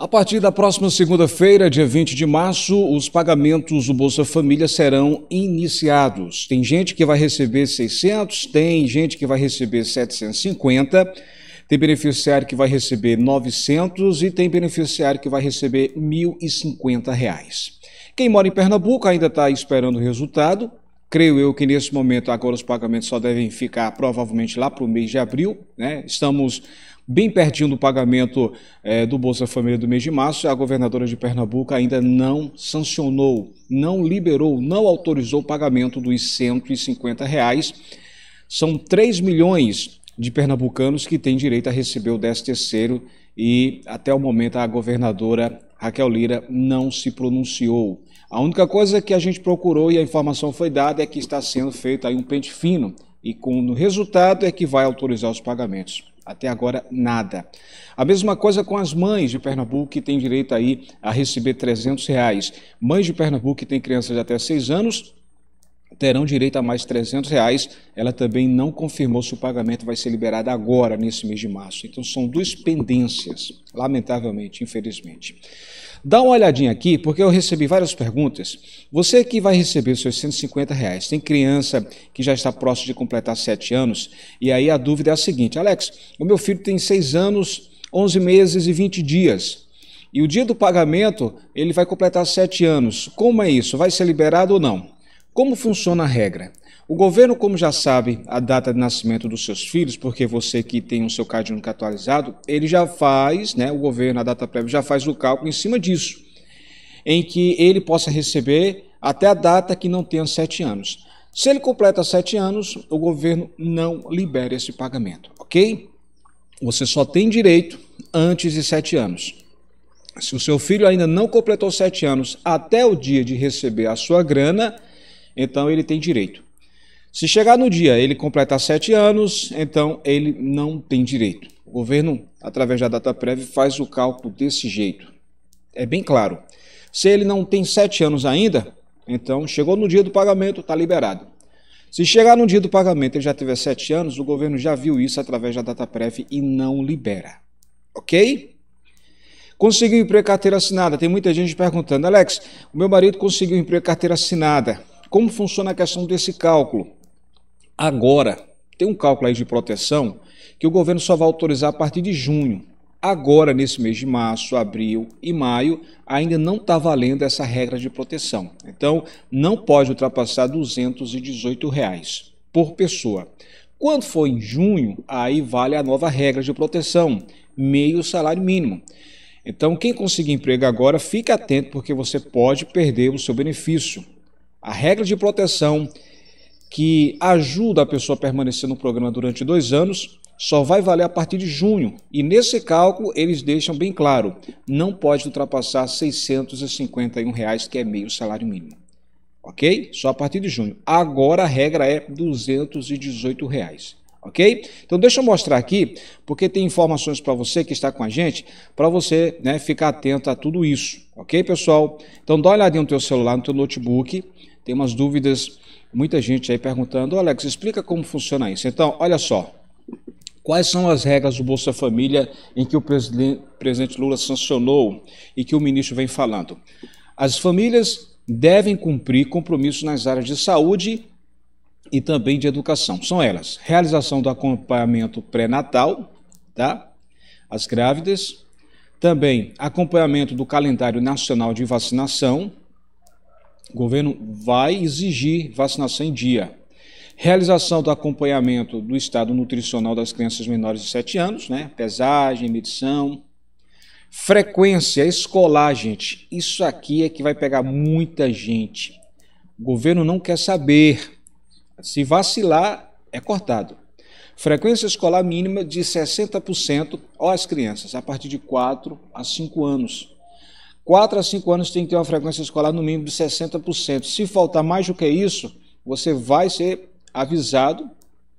A partir da próxima segunda-feira, dia 20 de março, os pagamentos do Bolsa Família serão iniciados. Tem gente que vai receber 600, tem gente que vai receber 750, tem beneficiário que vai receber 900 e tem beneficiário que vai receber R$ 1.050. Quem mora em Pernambuco ainda está esperando o resultado, Creio eu que nesse momento agora os pagamentos só devem ficar provavelmente lá para o mês de abril. Né? Estamos bem pertinho do pagamento é, do Bolsa Família do mês de março. e A governadora de Pernambuco ainda não sancionou, não liberou, não autorizou o pagamento dos 150 reais. São 3 milhões de pernambucanos que têm direito a receber o 13 terceiro e até o momento a governadora Raquel Lira não se pronunciou. A única coisa que a gente procurou e a informação foi dada é que está sendo feito aí um pente fino e com o resultado é que vai autorizar os pagamentos. Até agora, nada. A mesma coisa com as mães de Pernambuco que têm direito aí a receber 300 reais. Mães de Pernambuco que têm crianças de até 6 anos terão direito a mais 300 reais. Ela também não confirmou se o pagamento vai ser liberado agora, nesse mês de março. Então, são duas pendências, lamentavelmente, infelizmente. Dá uma olhadinha aqui, porque eu recebi várias perguntas. Você que vai receber os seus 150 reais, tem criança que já está próximo de completar 7 anos, e aí a dúvida é a seguinte: Alex, o meu filho tem 6 anos, 11 meses e 20 dias. E o dia do pagamento, ele vai completar 7 anos. Como é isso? Vai ser liberado ou não? Como funciona a regra? O governo, como já sabe a data de nascimento dos seus filhos, porque você que tem o seu card único atualizado, ele já faz, né, o governo, a data prévia, já faz o cálculo em cima disso, em que ele possa receber até a data que não tenha sete anos. Se ele completa sete anos, o governo não libera esse pagamento, ok? Você só tem direito antes de sete anos. Se o seu filho ainda não completou sete anos até o dia de receber a sua grana, então ele tem direito. Se chegar no dia ele completar sete anos, então ele não tem direito. O governo, através da data prévia, faz o cálculo desse jeito. É bem claro. Se ele não tem sete anos ainda, então chegou no dia do pagamento, está liberado. Se chegar no dia do pagamento ele já tiver sete anos, o governo já viu isso através da data prévia e não libera. Ok? Conseguiu emprego carteira assinada. Tem muita gente perguntando, Alex, o meu marido conseguiu emprego carteira assinada. Como funciona a questão desse cálculo? agora. Tem um cálculo aí de proteção que o governo só vai autorizar a partir de junho. Agora, nesse mês de março, abril e maio, ainda não está valendo essa regra de proteção. Então, não pode ultrapassar R$ 218 reais por pessoa. Quando for em junho, aí vale a nova regra de proteção, meio salário mínimo. Então, quem conseguir emprego agora, fique atento porque você pode perder o seu benefício. A regra de proteção que ajuda a pessoa a permanecer no programa durante dois anos só vai valer a partir de junho. E nesse cálculo eles deixam bem claro, não pode ultrapassar R$ 651, reais, que é meio salário mínimo. Ok? Só a partir de junho. Agora a regra é R$ 218. Reais. Ok? Então deixa eu mostrar aqui, porque tem informações para você que está com a gente, para você né, ficar atento a tudo isso. Ok, pessoal? Então dá uma olhadinha no teu celular, no teu notebook. Tem umas dúvidas muita gente aí perguntando: Alex, explica como funciona isso. Então, olha só. Quais são as regras do Bolsa Família em que o presidente Lula sancionou e que o ministro vem falando? As famílias devem cumprir compromissos nas áreas de saúde e também de educação. São elas: realização do acompanhamento pré-natal, tá? As grávidas, também acompanhamento do calendário nacional de vacinação, o governo vai exigir vacinação em dia. Realização do acompanhamento do estado nutricional das crianças menores de 7 anos, né? Pesagem, medição. Frequência escolar, gente. Isso aqui é que vai pegar muita gente. O governo não quer saber. Se vacilar, é cortado. Frequência escolar mínima de 60% as crianças, a partir de 4 a 5 anos. 4 a 5 anos tem que ter uma frequência escolar no mínimo de 60%. Se faltar mais do que isso, você vai ser avisado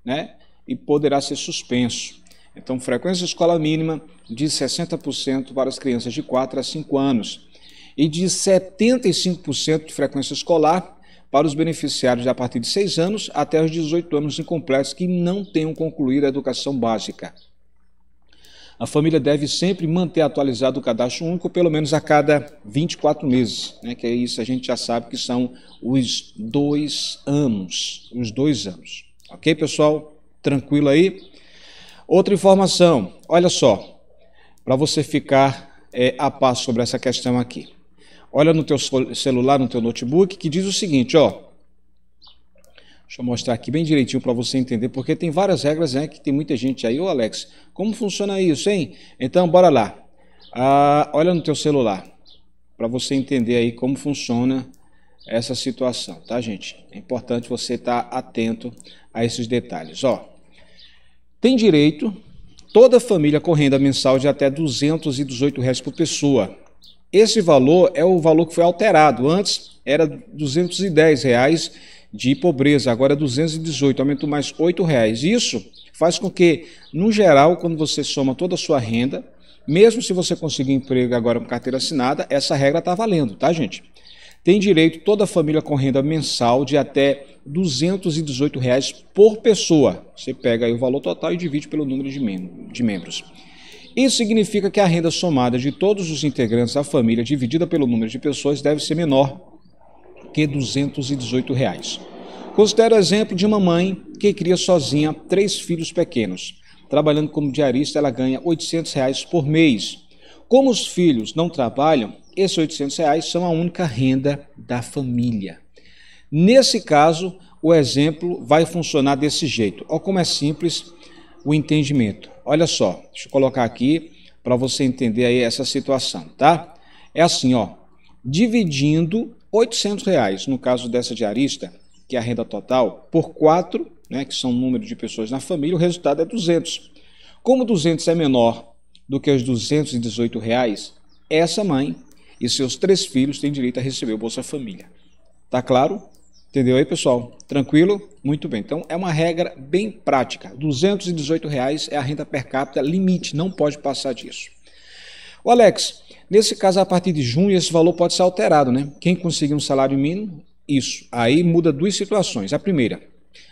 né, e poderá ser suspenso. Então, frequência escolar mínima de 60% para as crianças de 4 a 5 anos e de 75% de frequência escolar para os beneficiários a partir de 6 anos até os 18 anos incompletos que não tenham concluído a educação básica. A família deve sempre manter atualizado o cadastro único, pelo menos a cada 24 meses, né? que é isso a gente já sabe que são os dois anos. Os dois anos. Ok, pessoal? Tranquilo aí? Outra informação, olha só, para você ficar é, a par sobre essa questão aqui. Olha no teu celular, no teu notebook, que diz o seguinte, ó Deixa eu mostrar aqui bem direitinho para você entender, porque tem várias regras, né? Que tem muita gente aí. Ô Alex, como funciona isso, hein? Então, bora lá. Ah, olha no teu celular, para você entender aí como funciona essa situação, tá, gente? É importante você estar tá atento a esses detalhes. Ó, tem direito toda família com renda mensal de até R$ 218 reais por pessoa. Esse valor é o valor que foi alterado. Antes era R$ 210 reais de pobreza, agora é 218, aumentou mais R$ reais. Isso faz com que, no geral, quando você soma toda a sua renda, mesmo se você conseguir emprego agora com carteira assinada, essa regra está valendo, tá, gente? Tem direito toda a família com renda mensal de até R$ 218 reais por pessoa. Você pega aí o valor total e divide pelo número de, mem de membros. Isso significa que a renda somada de todos os integrantes da família dividida pelo número de pessoas deve ser menor que R$ 218,00. Reais. Considero o exemplo de uma mãe que cria sozinha três filhos pequenos. Trabalhando como diarista, ela ganha R$ 800 reais por mês. Como os filhos não trabalham, esses R$ 800 reais são a única renda da família. Nesse caso, o exemplo vai funcionar desse jeito. Olha como é simples o entendimento. Olha só, deixa eu colocar aqui para você entender aí essa situação, tá? É assim, ó, dividindo 800 reais no caso dessa diarista, que é a renda total, por 4, né, que são o número de pessoas na família, o resultado é 200. Como 200 é menor do que os 218 reais, essa mãe e seus três filhos têm direito a receber o Bolsa Família. Tá claro? Entendeu aí, pessoal? Tranquilo? Muito bem. Então, é uma regra bem prática. R$ 218 reais é a renda per capita limite, não pode passar disso. O Alex, Nesse caso, a partir de junho, esse valor pode ser alterado, né? Quem conseguir um salário mínimo, isso. Aí muda duas situações. A primeira,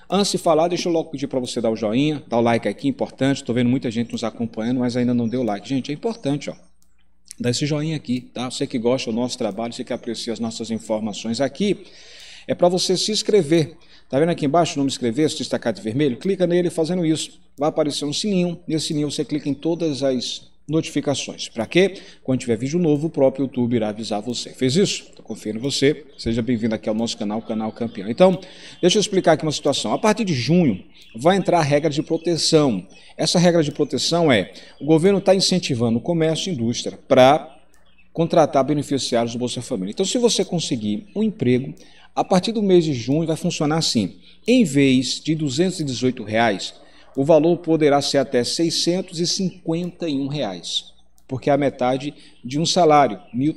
antes de falar, deixa eu logo pedir para você dar o joinha, dar o like aqui, importante. Estou vendo muita gente nos acompanhando, mas ainda não deu like. Gente, é importante, ó. Dá esse joinha aqui, tá? Você que gosta do nosso trabalho, você que aprecia as nossas informações aqui, é para você se inscrever. Tá vendo aqui embaixo o nome inscrever, se destacar de vermelho? Clica nele fazendo isso. Vai aparecer um sininho. Nesse sininho você clica em todas as notificações. Para quê? Quando tiver vídeo novo, o próprio YouTube irá avisar você. Fez isso? Estou confiando em você. Seja bem-vindo aqui ao nosso canal, Canal Campeão. Então, deixa eu explicar aqui uma situação. A partir de junho, vai entrar a regra de proteção. Essa regra de proteção é, o governo está incentivando o comércio e indústria para contratar beneficiários do Bolsa Família. Então, se você conseguir um emprego, a partir do mês de junho vai funcionar assim. Em vez de R$ 218, reais, o valor poderá ser até R$ 651, reais, porque é a metade de um salário, R$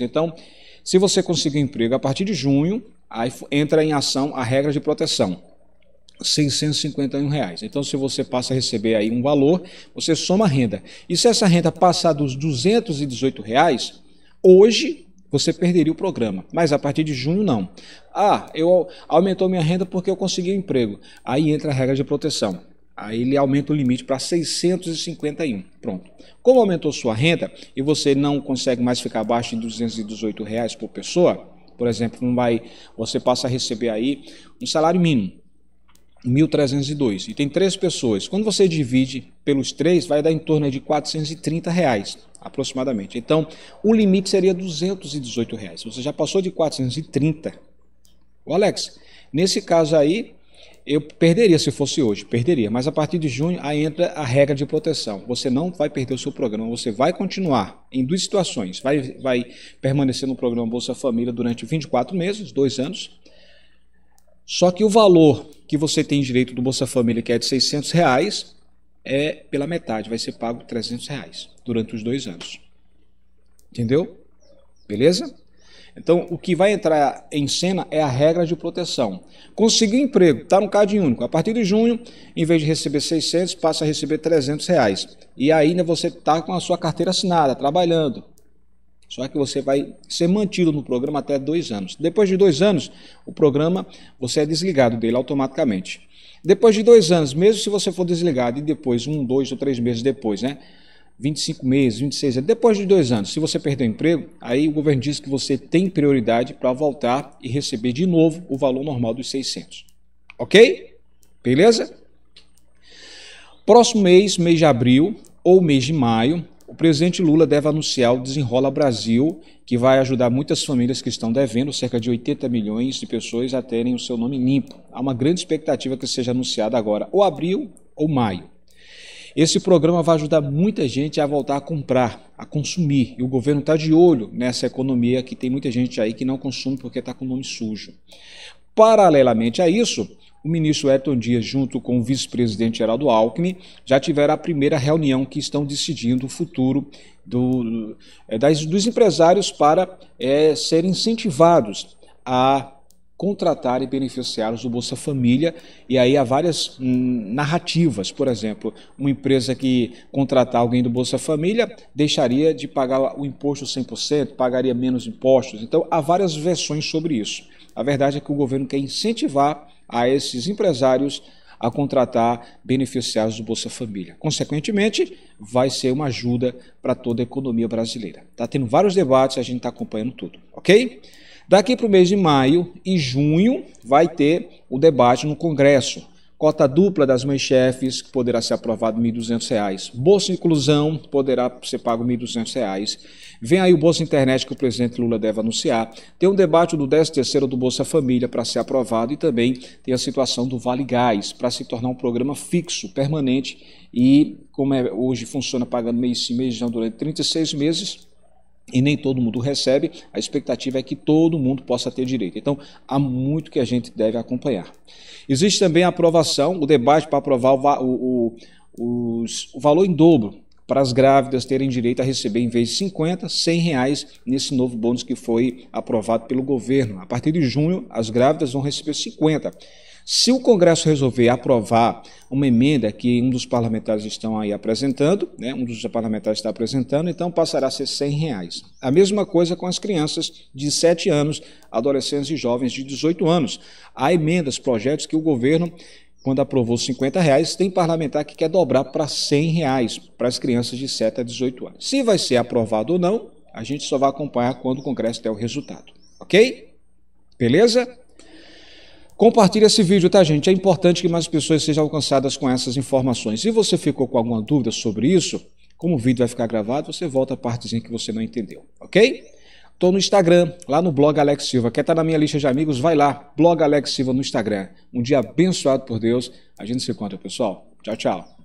Então, se você conseguir um emprego a partir de junho, aí entra em ação a regra de proteção. R$ 651. Reais. Então, se você passa a receber aí um valor, você soma a renda. E se essa renda passar dos R$ 218, reais, hoje você perderia o programa. Mas a partir de junho, não. Ah, eu aumentou minha renda porque eu consegui um emprego. Aí entra a regra de proteção. Aí ele aumenta o limite para 651. Pronto. Como aumentou sua renda e você não consegue mais ficar abaixo de 218 reais por pessoa, por exemplo, não vai, você passa a receber aí um salário mínimo, 1.302, e tem três pessoas. Quando você divide pelos três, vai dar em torno de 430 reais, aproximadamente. Então, o limite seria 218 reais. Você já passou de 430. O Alex, nesse caso aí, eu perderia se fosse hoje, perderia. Mas a partir de junho, aí entra a regra de proteção. Você não vai perder o seu programa, você vai continuar em duas situações. Vai, vai permanecer no programa Bolsa Família durante 24 meses, dois anos. Só que o valor que você tem direito do Bolsa Família, que é de 600 reais, é pela metade, vai ser pago 300 reais durante os dois anos. Entendeu? Beleza? Então, o que vai entrar em cena é a regra de proteção. Conseguiu emprego, está no CAD único. A partir de junho, em vez de receber 600, passa a receber 300 reais. E ainda você está com a sua carteira assinada, trabalhando. Só que você vai ser mantido no programa até dois anos. Depois de dois anos, o programa você é desligado dele automaticamente. Depois de dois anos, mesmo se você for desligado e depois, um, dois ou três meses depois, né? 25 meses, 26 anos, depois de dois anos, se você perder o emprego, aí o governo diz que você tem prioridade para voltar e receber de novo o valor normal dos 600. Ok? Beleza? Próximo mês, mês de abril ou mês de maio, o presidente Lula deve anunciar o Desenrola Brasil, que vai ajudar muitas famílias que estão devendo, cerca de 80 milhões de pessoas, a terem o seu nome limpo. Há uma grande expectativa que seja anunciado agora, ou abril ou maio. Esse programa vai ajudar muita gente a voltar a comprar, a consumir. E o governo está de olho nessa economia que tem muita gente aí que não consome porque está com o nome sujo. Paralelamente a isso, o ministro Elton Dias, junto com o vice-presidente Geraldo Alckmin, já tiveram a primeira reunião que estão decidindo o futuro do, é, das, dos empresários para é, serem incentivados a contratar e beneficiar os do Bolsa Família e aí há várias hum, narrativas, por exemplo, uma empresa que contratar alguém do Bolsa Família deixaria de pagar o imposto 100%, pagaria menos impostos. Então há várias versões sobre isso. A verdade é que o governo quer incentivar a esses empresários a contratar beneficiários do Bolsa Família. Consequentemente, vai ser uma ajuda para toda a economia brasileira. Está tendo vários debates, a gente está acompanhando tudo, ok? Daqui para o mês de maio e junho vai ter o debate no Congresso. Cota dupla das mães-chefes, que poderá ser aprovado R$ 1.200. Bolsa Inclusão, poderá ser pago R$ 1.200. Vem aí o Bolsa Internet, que o presidente Lula deve anunciar. Tem um debate do 13º do Bolsa Família para ser aprovado e também tem a situação do Vale Gás, para se tornar um programa fixo, permanente e, como é, hoje funciona pagando mês e mês durante 36 meses, e nem todo mundo recebe, a expectativa é que todo mundo possa ter direito. Então, há muito que a gente deve acompanhar. Existe também a aprovação, o debate para aprovar o, o, os, o valor em dobro para as grávidas terem direito a receber, em vez de 50, 100 reais nesse novo bônus que foi aprovado pelo governo. A partir de junho, as grávidas vão receber 50. Se o Congresso resolver aprovar uma emenda que um dos parlamentares estão aí apresentando, né, um dos parlamentares está apresentando, então passará a ser 100 reais. A mesma coisa com as crianças de 7 anos, adolescentes e jovens de 18 anos. Há emendas, projetos que o governo quando aprovou 50 reais, tem parlamentar que quer dobrar para 100 reais para as crianças de 7 a 18 anos. Se vai ser aprovado ou não, a gente só vai acompanhar quando o Congresso der o resultado. Ok? Beleza? Compartilhe esse vídeo, tá, gente? É importante que mais pessoas sejam alcançadas com essas informações. Se você ficou com alguma dúvida sobre isso, como o vídeo vai ficar gravado, você volta a partezinha que você não entendeu, ok? Estou no Instagram, lá no blog Alex Silva. Quer estar tá na minha lista de amigos? Vai lá, blog Alex Silva no Instagram. Um dia abençoado por Deus. A gente se encontra, pessoal. Tchau, tchau.